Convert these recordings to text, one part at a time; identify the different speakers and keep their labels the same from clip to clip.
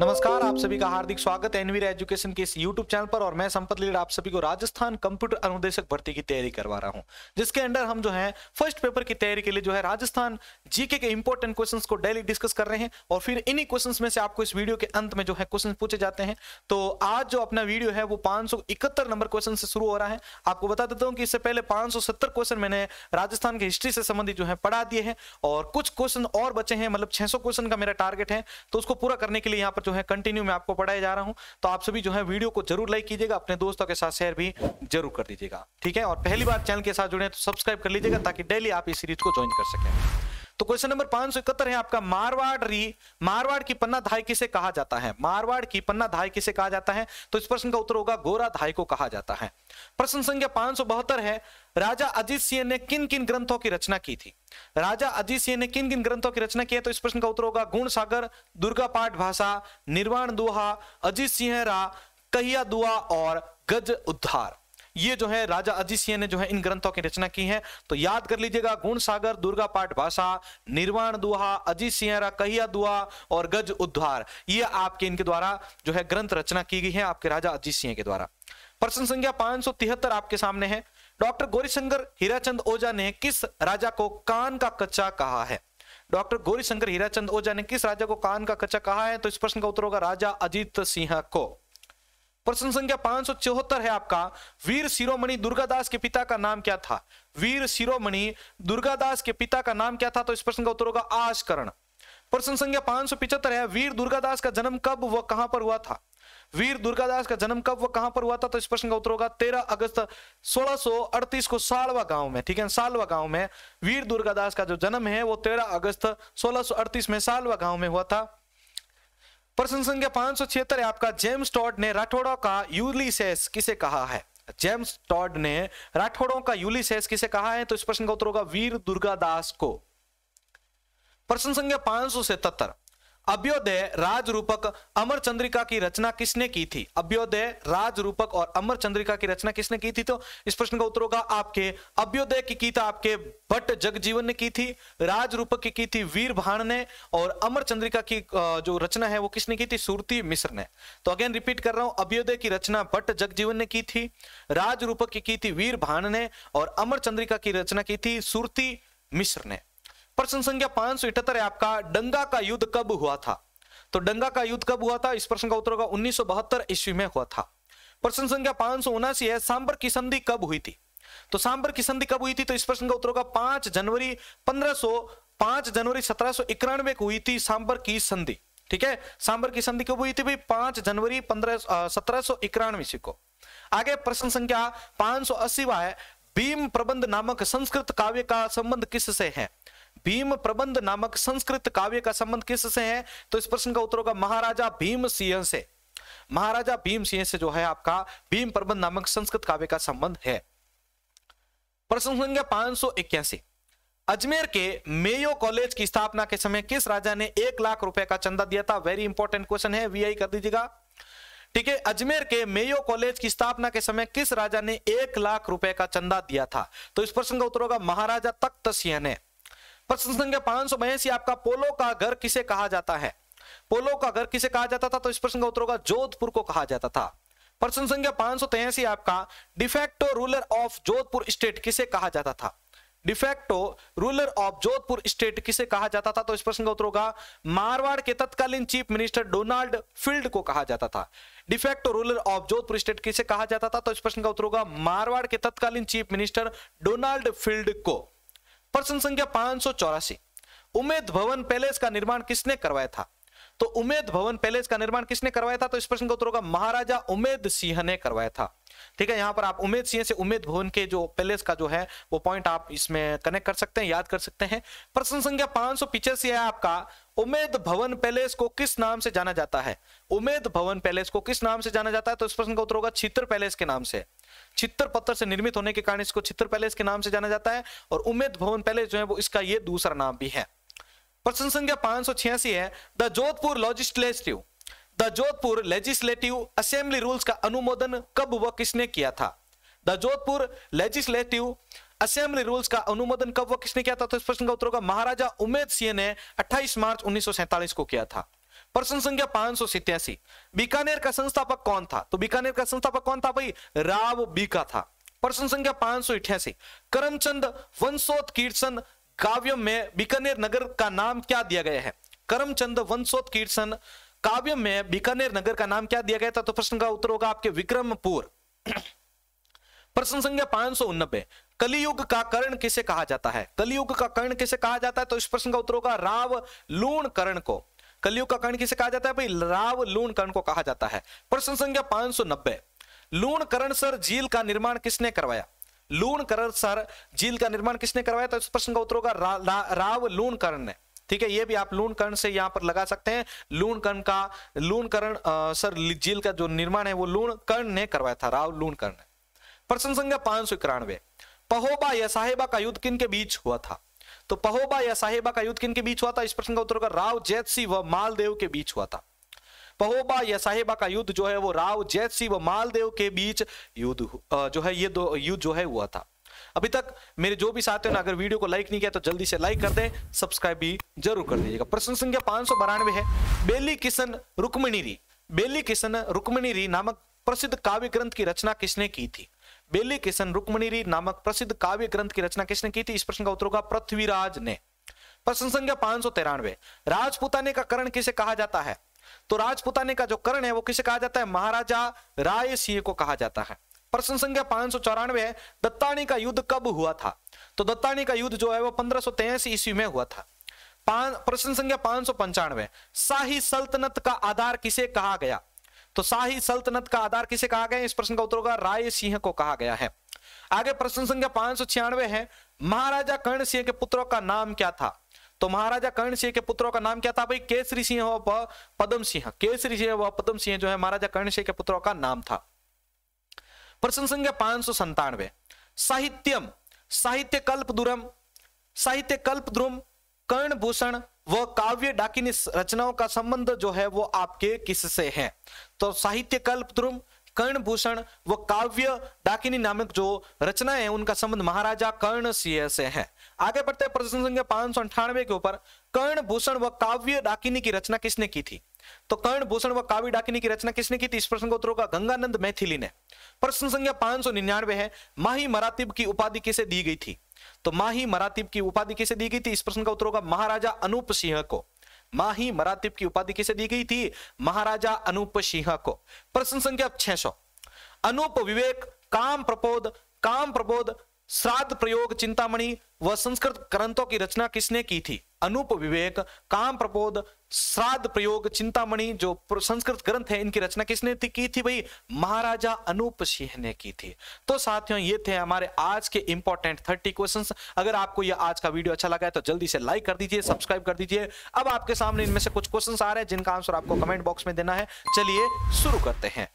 Speaker 1: नमस्कार आप सभी का हार्दिक स्वागत है एनवीर एजुकेशन के इस यूट्यूब चैनल पर और मैं संपत लीड आप सभी को राजस्थान कंप्यूटर अनुदेशक भर्ती की तैयारी करवा रहा हूं जिसके अंडर हम जो है फर्स्ट पेपर की तैयारी के लिए जो है राजस्थान जीके के इंपोर्टेंट क्वेश्चन को डेली डिस्कस कर रहे हैं और फिर इन्हीं क्वेश्चन में से आपको इस वीडियो के अंत में जो है क्वेश्चन पूछे जाते हैं तो आज जो अपना वीडियो है वो पांच नंबर क्वेश्चन से शुरू हो रहा है आपको बता देता हूँ कि इससे पहले पांच क्वेश्चन मैंने राजस्थान की हिस्ट्री से संबंधित जो है पढ़ा दिए हैं और कुछ क्वेश्चन और बचे हैं मतलब छह क्वेश्चन का मेरा टारगेट है तो उसको पूरा करने के लिए यहाँ पर जो है कंटिन्यू मैं आपको पढ़ाए जा रहा हूँ तो आप सभी जो है वीडियो को जरूर लाइक कीजिएगा अपने दोस्तों के साथ शेयर भी जरूर कर दीजिएगा ठीक है और पहली बार चैनल के साथ जुड़े तो सब्सक्राइब कर लीजिएगा ताकि डेली आप इस सीरीज को ज्वाइन कर सकें तो क्वेश्चन नंबर पांच सौ इकहत्तर है आपका मारवाड़ री मारवाड़ की पन्ना धाई किसे कहा जाता है मारवाड़ की पन्ना धाई किसे कहा जाता है तो इस प्रश्न का उत्तर होगा गोरा धाई को कहा जाता है प्रश्न संख्या पांच सौ बहत्तर है राजा अजीत सिंह ने किन किन ग्रंथों की रचना की थी राजा अजीत सिंह ने किन किन ग्रंथों की रचना की है तो इस प्रश्न का उत्तर होगा गुण सागर दुर्गा पाठ भाषा निर्वाण दुहा अजीत सिंह रा कहिया दुआ और गज उद्धार ये जो है राजा अजीत सिंह ने जो है इन ग्रंथों की रचना की है तो याद कर लीजिएगा गुण सागर दुर्गा पाठ भाषा निर्वाण दुहा अजीत सिंह रा कहिया दुआ और गज उद्धार ये आपके इनके द्वारा जो है ग्रंथ रचना की गई है आपके राजा अजीत सिंह के द्वारा प्रश्न संख्या पांच आपके सामने है डॉक्टर गौरीशंकर हीराचंद ओझा ने किस राजा को कान का कच्चा कहा है डॉक्टर गौरीशंकर हीराचंद ओझा ने किस राजा को कान का कच्चा कहा है तो इस प्रश्न का उत्तर होगा राजा अजीत सिंह को प्रश्न संख्या पांच है आपका वीर शिरोमणि दुर्गादास के पिता का नाम क्या था वीर शिरोमणि दुर्गादास के पिता का नाम क्या था तो इस प्रश्न का उत्तर होगा आशकरण प्रश्न संख्या पांच है वीर दुर्गादास का जन्म कब व कहां पर हुआ था वीर दुर्गादास का जन्म कब व कहां पर हुआ था तो इस प्रश्न का उत्तर होगा तेरह अगस्त 1638 को सालवा गांव में ठीक है सालवा गांव में वीर दुर्गादास का जो जन्म है वो 13 अगस्त 1638 में सालवा गांव में हुआ था प्रश्न संख्या पांच सौ छिहत्तर है आपका जेम्स टॉड ने राठौड़ों का यूलिसेस किसे कहा है जेम्स टॉड ने राठौड़ों का यूलिसेस किसे कहा है तो इस प्रश्न का उत्तर होगा वीर दुर्गादास को प्रश्न संख्या पांच सौ सतहत्तर अभ्योदय राज रूपक अमर चंद्रिका की रचना किसने की थी अभ्योदय राज रूपक और अमर चंद्रिका की रचना किसने की थी तो इस प्रश्न का उत्तर होगा आपके अभ्योदय की की था आपके भट्ट जगजीवन ने की थी रूपक की की थी वीर भाण ने और अमर चंद्रिका की जो रचना है वो किसने की थी सूरती मिश्र ने तो अगेन रिपीट कर रहा हूं अभ्योदय की रचना भट्ट जगजीवन ने की थी रूपक की की थी वीर भाण ने और अमर चंद्रिका की रचना की थी सूरती मिश्र ने प्रश्न संख्या पांच सौ इटहत्तर है आपका डंगा का युद्ध कब हुआ था तो डंगा का युद्ध कब हुआ था इस प्रश्न का उत्तर होगा उन्नीस ईस्वी में हुआ था प्रश्न संख्या पांच सौ उनासी है सांबर की संधि कब हुई थी तो सांबर की संधि कब हुई थी तो इस प्रश्न का उत्तर होगा पांच जनवरी पंद्रह पांच जनवरी सत्रह सो इक्यानवे को हुई थी सांबर की संधि ठीक है सांबर की संधि कब हुई थी भाई पांच जनवरी पंद्रह सत्रह सो इक्यानवे को आगे प्रश्न संख्या पांच सौ अस्सी है भीम प्रबंध नामक संस्कृत काव्य का संबंध किससे है भीम प्रबंध नामक संस्कृत काव्य का संबंध किस से है तो इस प्रश्न का उत्तर होगा महाराजा भीम सिंह से महाराजा भीम सिंह से जो है आपका भीम प्रबंध नामक संस्कृत काव्य का संबंध है प्रश्न संख्या पांच सौ इक्यासी अजमेर के मेयो कॉलेज की स्थापना के समय किस राजा ने एक लाख रुपए का चंदा दिया था वेरी इंपॉर्टेंट क्वेश्चन है वीआई कर दीजिएगा ठीक है अजमेर के मेयो कॉलेज की स्थापना के समय किस राजा ने एक लाख रुपए का चंदा दिया था तो इस प्रश्न का उत्तर होगा महाराजा तख्त सिंह ने प्रश्न संख्या पांच सौ बयासी आपका पोलो का घर किसे कहा जाता है पोलो का घर किसे कहा जाता था तो इस प्रश्न का उत्तर होगा जोधपुर को कहा जाता था प्रश्न संख्या पांच सौ तेयासी आपका de facto ruler of Jodhpur state किसे कहा जाता था de facto ruler of Jodhpur state किसे कहा जाता था तो इस प्रश्न का उत्तर होगा मारवाड़ के तत्कालीन चीफ मिनिस्टर डोनाल्ड फील्ड को कहा जाता था de facto ruler of Jodhpur state किसे कहा जाता था तो इस प्रश्न का उत्तर होगा मारवाड़ के तत्कालीन चीफ मिनिस्टर डोनाल्ड फील्ड को प्रश्न संख्या पांच उमेद भवन पैलेस का निर्माण किसने करवाया था तो उमेद भवन पैलेस का निर्माण किसने करवाया था तो इस प्रश्न का उत्तर होगा महाराजा उमेद सिंह ने करवाया था ठीक है यहां पर आप उमेद सिंह से उमेद भवन के जो पैलेस का जो है वो पॉइंट आप इसमें कनेक्ट कर सकते हैं याद कर सकते हैं प्रश्न संख्या पांच सौ है आपका उमेद भवन पैलेस को किस नाम से जाना जाता है उमेद भवन पैलेस को किस नाम से जाना जाता है तो इस प्रश्न का उत्तर होगा छितर पैलेस के नाम से छितर पत्थर से निर्मित होने के कारण इसको छितर पैलेस के नाम से जाना जाता है और उमेद भवन पैलेस जो है वो इसका ये दूसरा नाम भी है प्रश्न संख्या पांच है the Jodhpur legislative the Jodhpur legislative assembly rules का अनुमोदन कब व किसने किया था the Jodhpur legislative assembly rules का अनुमोदन कब व किसने किया था तो इस प्रश्न का उत्तर होगा महाराजा उमेद सिंह ने 28 मार्च उन्नीस को किया था प्रश्न संख्या पांच बीकानेर का संस्थापक कौन था तो बीकानेर का संस्थापक कौन था भाई राव बीका था प्रश्न संख्या पांच सौ इठासी करमचंद वंशोत कीर्तन काव्य में बीकानेर नगर का नाम क्या दिया गया है करमचंद वंशोत कीर्तन काव्य में बीकानेर नगर का नाम क्या दिया गया था तो प्रश्न का उत्तर होगा आपके विक्रमपुर प्रश्न संख्या पांच सौ उन्नबे कलियुग का कर्ण किसे कहा जाता है कलियुग का कर्ण किसे कहा जाता है तो इस प्रश्न का उत्तर होगा राव लूण कर्ण को कलियुग का कर्ण किसे कहा जाता है भाई राव लूण कर्ण को कहा जाता है प्रश्न संख्या पांच सौ नब्बे लूण कर्ण सर झील का निर्माण किसने करवाया लूण कर्ण सर झील का निर्माण किसने करवाया तो इस प्रश्न का उत्तर होगा राव लूण कर्ण ने ठीक है ये भी आप लून कर्ण से यहां पर लगा सकते हैं लून कर्ण का लून कर्ण सर झील का जो निर्माण है वो लून कर्ण ने करवाया था राव लून कर्ण ने प्रश्न संख्या पांच सौ इक्यानवे पहोबा या साहेबा का युद्ध किन के बीच हुआ था तो पहोबा या साहेबा का युद्ध किन के बीच हुआ था इस प्रश्न का उत्तर होगा राव जैत सिंह व मालदेव के बीच हुआ था पहोबा या साहेबा का युद्ध जो है वो राव जैत सिंह व मालदेव के बीच युद्ध जो है ये दो युद्ध जो है हुआ था अभी तक मेरे जो भी साथियों ने अगर वीडियो को लाइक नहीं किया तो जल्दी से लाइक कर दें सब्सक्राइब भी जरूर कर दीजिएगा प्रश्न संख्या पांच सौ बारानवे है बेली किशन री बेली किशन री नामक प्रसिद्ध काव्य ग्रंथ की रचना किसने की थी बेली किशन रुक्मणिरी नामक प्रसिद्ध काव्य ग्रंथ की रचना किसने की थी इस प्रश्न का उत्तर होगा पृथ्वीराज ने प्रश्न संख्या पांच सौ तिरानवे राजपुताने का करण किसे कहा जाता है तो राजपुताने का जो करण है वो किसे कहा जाता है महाराजा राय सिंह को कहा जाता है प्रश्न संख्या पांच सौ चौरानवे है दत्तानी का युद्ध कब हुआ था तो दत्तानी का युद्ध जो है वो पंद्रह सौ तेईस ईस्वी में हुआ था प्रश्न संख्या पांच सौ पंचानवे शाही सल्तनत का आधार किसे कहा गया तो शाही सल्तनत का आधार किसे कहा गया इस प्रश्न का उत्तर होगा राय सिंह को कहा गया है आगे प्रश्न संख्या पांच सौ छियानवे है महाराजा कर्ण सिंह के पुत्रों का नाम क्या था तो महाराजा कर्ण सिंह के पुत्रों का नाम क्या था भाई केसरी सिंह व पदम सिंह केसरी सिंह व पदम सिंह जो है महाराजा कर्ण सिंह के पुत्रों का नाम था प्रश्न संख्या पांच सौ संतानवे साहित्यम साहित्य कल्प दुरम साहित्य कल्प द्रुम भूषण वह काव्य डाकिनी रचनाओं का संबंध जो है वो आपके किस से है तो साहित्य कल्प द्रुम कर्णभूषण व काव्य डाकिनी नामक जो रचना है उनका संबंध महाराजा कर्ण सिंह से है आगे बढ़ते प्रश्न संख्या पांच सौ अंठानवे के ऊपर कर्णभूषण व काव्य डाकिनी की रचना किसने की थी तो कर्ण भूषण व काव्य डाकिनी की रचना किसने की थी इस प्रश्न को उत्तर होगा गंगानंद मैथिली ने प्रश्न संख्या पांच सौ निन्यानवे है माही मरातिब की उपाधि किसे दी गई थी तो माही मरातीब की उपाधि किसे दी गई थी इस प्रश्न का उत्तर होगा महाराजा अनूप सिंह को माही मरातीब की उपाधि किसे दी गई थी महाराजा अनूप सिंह को प्रश्न संख्या सौ अनूप विवेक काम प्रबोध काम प्रबोध श्राद्ध प्रयोग चिंतामणि व संस्कृत ग्रंथों की रचना किसने की थी अनूप विवेक काम प्रबोध श्राद्ध प्रयोग चिंतामणि जो संस्कृत ग्रंथ है इनकी रचना किसने की थी भाई महाराजा अनूप सिंह ने की थी तो साथियों ये थे हमारे आज के इंपॉर्टेंट थर्टी क्वेश्चंस अगर आपको ये आज का वीडियो अच्छा लगा है तो जल्दी से लाइक कर दीजिए सब्सक्राइब कर दीजिए अब आपके सामने इनमें से कुछ क्वेश्चन आ रहे हैं जिनका आंसर आपको कमेंट बॉक्स में देना है चलिए शुरू करते हैं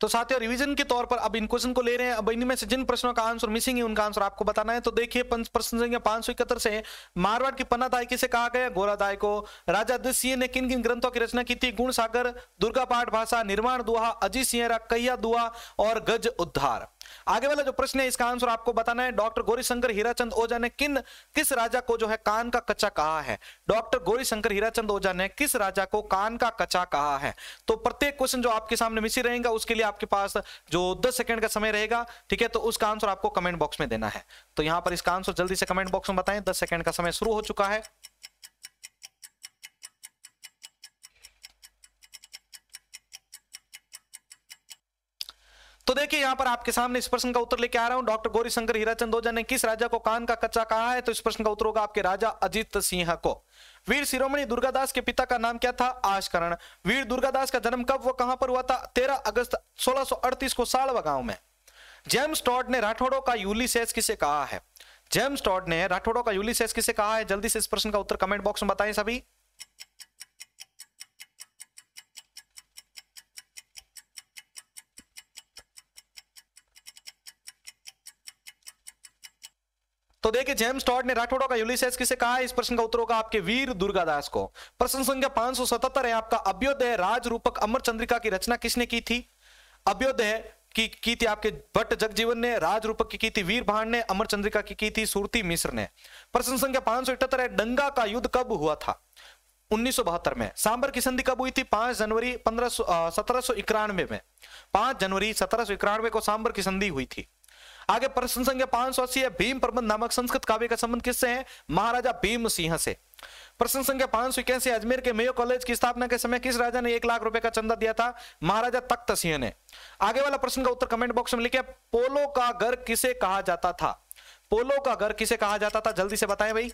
Speaker 1: तो साथियों रिवीजन के तौर पर अब इन क्वेश्चन को ले रहे हैं अब इनमें से जिन प्रश्नों का आंसर मिसिंग है उनका आंसर आपको बताना है तो देखिए प्रश्न संख्या पांच सौ इकहत्तर से मारवाड़ की पन्ना दाई किसे कहा गया गोरादाय को राजा दिसिंह ने किन किन ग्रंथों की रचना की थी गुण सागर दुर्गा पाठ भाषा निर्माण दुहा अजी सिंह कैया दुआ और गज उद्धार आगे वाला जो प्रश्न है इसका आंसर आपको बताना है डॉक्टर गौरीशंकर हीराचंद ओझा ने किन किस राजा को जो है कान का कच्चा कहा है डॉक्टर गौरीशंकर हीराचंद ओझा ने किस राजा को कान का कच्चा कहा है तो प्रत्येक क्वेश्चन जो आपके सामने मिसी रहेगा उसके लिए आपके पास जो दस सेकेंड का समय रहेगा ठीक है तो उसका आंसर आपको कमेंट बॉक्स में देना है तो यहां पर इसका आंसर जल्दी से कमेंट बॉक्स में बताएं दस सेकेंड का समय शुरू हो चुका है तो देखिए यहाँ पर आपके सामने इस प्रश्न का उत्तर लेके आ रहा हूं डॉक्टर गौरीशंकर चंदोजा ने किस राजा को कान का कच्चा कहा है तो इस प्रश्न का उत्तर होगा आपके राजा अजित सिंह को वीर शिरोमणि दुर्गादास के पिता का नाम क्या था आशकरण वीर दुर्गादास का जन्म कब व कहां पर हुआ था तेरह अगस्त सोलह को साड़वा गांव में जेम्स टॉड ने राठौड़ो का यूलिसेस किसे कहा है जेम्स टॉड ने राठौड़ो का यूलिसेस किसे कहा है जल्दी से इस प्रश्न का उत्तर कमेंट बॉक्स में बताएं सभी तो देखिए जेम्स टॉड ने राठौड़ों का यूलिसेस किसे कहा इस प्रश्न का उत्तर होगा आपके वीर दुर्गादास को प्रश्न संख्या पांच है आपका अभ्योदय राज रूपक अमर चंद्रिका की रचना किसने की थी अभ्योदय की की थी आपके भट्ट जगजीवन ने राज रूपक की की थी वीर भाण ने अमर चंद्रिका की की थी सूर्ति मिश्र ने प्रश्न संख्या पांच है डंगा का युद्ध कब हुआ था उन्नीस में सांबर की संधि कब हुई थी पांच जनवरी पंद्रह सत्रह में पांच जनवरी सत्रह को सांबर की संधि हुई थी आगे प्रश्न संख्या पांच सौ अस्सी है भीम प्रबंध नामक संस्कृत काव्य का संबंध किससे है महाराजा भीम सिंह से प्रश्न संख्या पांच सौ इक्यासी अजमेर के मेयो कॉलेज की स्थापना के समय किस राजा ने एक लाख रुपए का चंदा दिया था महाराजा तख्त सिंह ने आगे वाला प्रश्न का उत्तर कमेंट बॉक्स में लिखे पोलो का घर किसे कहा जाता था पोलो का घर किसे कहा जाता था जल्दी से बताएं भाई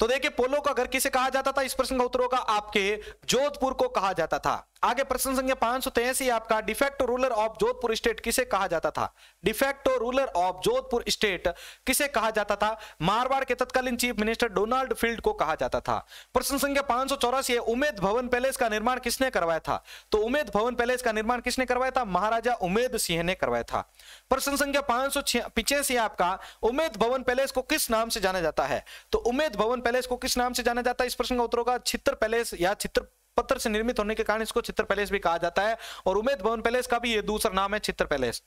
Speaker 1: तो देखिए पोलो का घर किसे कहा जाता था इस प्रश्न का उत्तर होगा आपके जोधपुर को कहा जाता था आगे प्रश्न संख्या पांच सौ तेईस आपका de facto ruler of Jodhpur state किसे कहा जाता था de facto ruler of Jodhpur state किसे कहा जाता था मारवाड़ के तत्कालीन चीफ मिनिस्टर डोनाल्ड फील्ड को कहा जाता था प्रश्न संख्या पांच सौ उमेद भवन पैलेस का निर्माण किसने करवाया था तो उमेद भवन पैलेस का निर्माण किसने करवाया था महाराजा उमेद सिंह ने करवाया था प्रश्न संख्या पांच सौ आपका उमेद भवन पैलेस को किस नाम से जाना जाता है तो उमेद भवन पैलेस को किस नाम से जाना जाता है इस प्रश्न का उत्तर होगा छित्र पैलेस या छित्र पत्थर से निर्मित होने के कारण इसको चित्र पैलेस भी कहा जाता है और उमेद भवन पैलेस का भी ये दूसरा नाम है चित्र पैलेस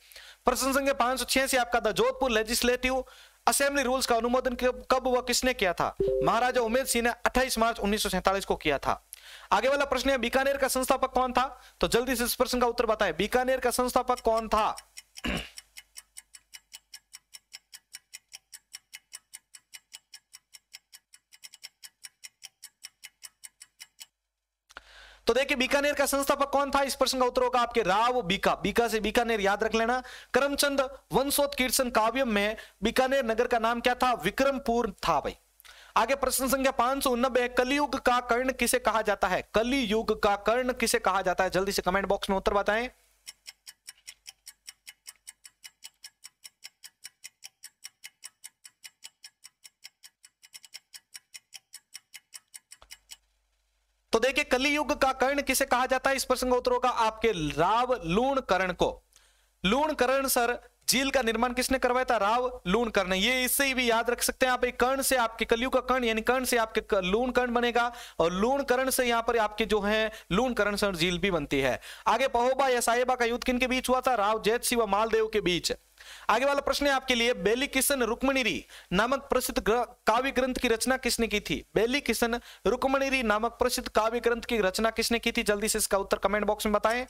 Speaker 1: प्रश्न संख्या पांच सौ आपका था जोधपुर लेजिस्लेटिव असेंबली रूल्स का अनुमोदन कब हुआ किसने किया था महाराजा उमेद सिंह ने 28 मार्च उन्नीस को किया था आगे वाला प्रश्न है बीकानेर का संस्थापक कौन था तो जल्दी से इस प्रश्न का उत्तर बताएं बीकानेर का संस्थापक कौन था तो देखिए बीकानेर का संस्थापक कौन था इस प्रश्न का उत्तर होगा आपके राव बीका बीका से बीकानेर याद रख लेना करमचंद वंशोत कीर्तन काव्यम में बीकानेर नगर का नाम क्या था विक्रमपुर था भाई आगे प्रश्न संख्या पांच सौ उन्नबे कलयुग का कर्ण किसे कहा जाता है कलयुग का कर्ण किसे कहा जाता है जल्दी से कमेंट बॉक्स में उत्तर बताएं तो देखिए कलियुग का कर्ण किसे कहा जाता है इस प्रसंग उत्तरों का आपके राव लूण कर्ण को लूण कर्ण सर झील का निर्माण किसने करवाया था राव लूण कर्ण ये इससे ही भी याद रख सकते हैं आप एक कर्ण से आपके कलयुग का कर्ण यानी कर्ण से आपके लूण कर्ण बनेगा और लूण कर्ण से यहाँ पर आपके जो है लूण कर्ण सर झील भी बनती है आगे पहोबा या साहेबा का युद्ध किन के बीच हुआ था राव जैत सिंह व मालदेव के बीच आगे वाला प्रश्न है आपके लिए बेली किशन रुक्मणिरी नामक प्रसिद्ध काव्य ग्रंथ की रचना किसने की थी बेली किशन रुक्मणिरी नामक प्रसिद्ध काव्य ग्रंथ की रचना किसने की थी जल्दी से इसका उत्तर कमेंट बॉक्स में बताएं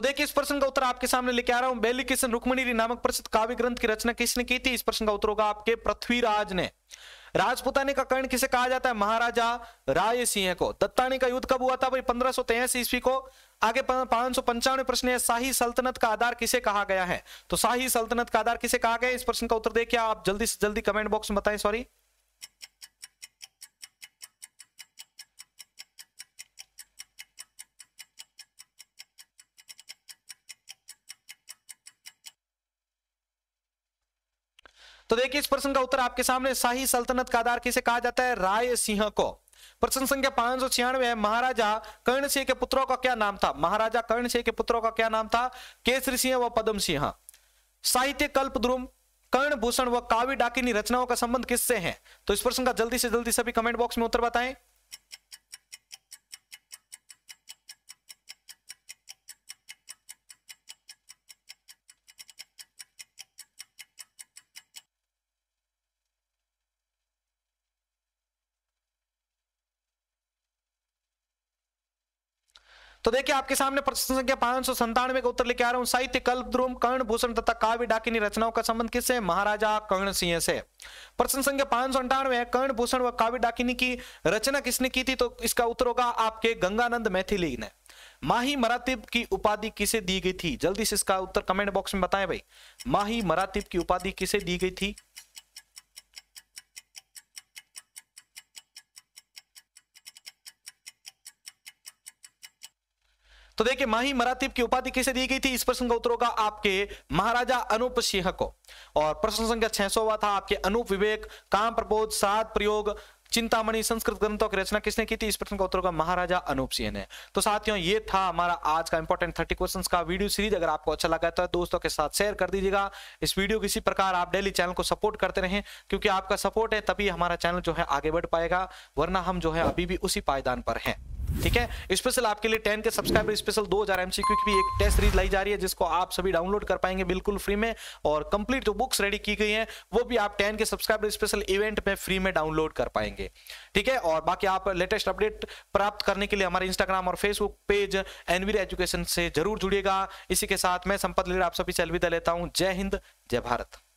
Speaker 1: तो देखिए इस प्रश्न का उत्तर आपके सामने लेके आ रहा हूं बेली किशन रुक्मणी नामक प्रसिद्ध काव्य ग्रंथ की रचना किसने की थी इस प्रश्न का उत्तर होगा आपके पृथ्वीराज ने राजपुताने का कर्ण किसे कहा जाता है महाराजा राय सिंह को दत्तानी का युद्ध कब हुआ था भाई पंद्रह सौ ईस्वी को आगे पांच सौ पंचानवे प्रश्न है शाही सल्तनत का आधार किसे कहा गया है तो शाही सल्तनत का आधार किसे कहा गया है इस प्रश्न का उत्तर देखिए आप जल्दी से जल्दी कमेंट बॉक्स में बताएं सॉरी तो देखिए इस प्रश्न का उत्तर आपके सामने शाही सल्तनत का आधार किसे कहा जाता है राय सिंह को प्रश्न संख्या पांच सौ छियानवे है महाराजा कर्ण सिंह के पुत्रों का क्या नाम था महाराजा कर्ण सिंह के पुत्रों का क्या नाम था केसरी सिंह व पदम सिंह साहित्य कल्प ध्रुम कर्ण भूषण व काव्य डाकिनी रचनाओं का संबंध किससे है तो इस प्रश्न का जल्दी से जल्दी सभी कमेंट बॉक्स में उत्तर बताएं तो देखिए आपके सामने प्रश्न संख्या पांच सौ संतानवे का उत्तर लेके आ रहा हूं साहित्य कल्प द्रोम कर्ण भूषण तथा काव्य डाकिनी रचनाओं का संबंध किससे महाराजा कर्ण सिंह से प्रश्न संख्या पांच सौ अंठानवे कर्ण भूषण व काव्य डाकिनी की रचना किसने की थी तो इसका उत्तर होगा आपके गंगानंद मैथिली ने माही मरातिब की उपाधि किसे दी गई थी जल्दी से इसका उत्तर कमेंट बॉक्स में बताएं भाई माही मरातिब की उपाधि किसे दी गई थी तो देखिए माही मरातीब की उपाधि किसे दी गई थी इस प्रश्न का उत्तर होगा आपके महाराजा अनूप सिंह को और प्रश्न संख्या छह सौ था आपके अनूप विवेक काम प्रबोध सात प्रयोग चिंतामणि संस्कृत ग्रंथों की रचना किसने की थी इस प्रश्न का उत्तर होगा महाराजा अनूप सिंह ने तो साथियों ये था हमारा आज का इंपॉर्टेंट थर्टी क्वेश्चंस का वीडियो सीरीज अगर आपको अच्छा लगा तो दोस्तों के साथ शेयर कर दीजिएगा इस वीडियो को इसी प्रकार आप डेली चैनल को सपोर्ट करते रहें क्योंकि आपका सपोर्ट है तभी हमारा चैनल जो है आगे बढ़ पाएगा वरना हम जो है अभी भी उसी पायदान पर हैं ठीक है स्पेशल आपके लिए टेन के सब्सक्राइबर स्पेशल दो हजार एमसीक्यू की भी एक टेस्ट सीरीज लाई जा रही है जिसको आप सभी डाउनलोड कर पाएंगे बिल्कुल फ्री में और कंप्लीट जो बुक्स रेडी की गई हैं वो भी आप टेन के सब्सक्राइबर स्पेशल इवेंट में फ्री में डाउनलोड कर पाएंगे ठीक है और बाकी आप लेटेस्ट अपडेट प्राप्त करने के लिए हमारे इंस्टाग्राम और फेसबुक पेज एनवीर एजुकेशन से जरूर जुड़िएगा इसी के साथ मैं संपत लीड आप सभी से अलविदा लेता हूँ जय हिंद जय भारत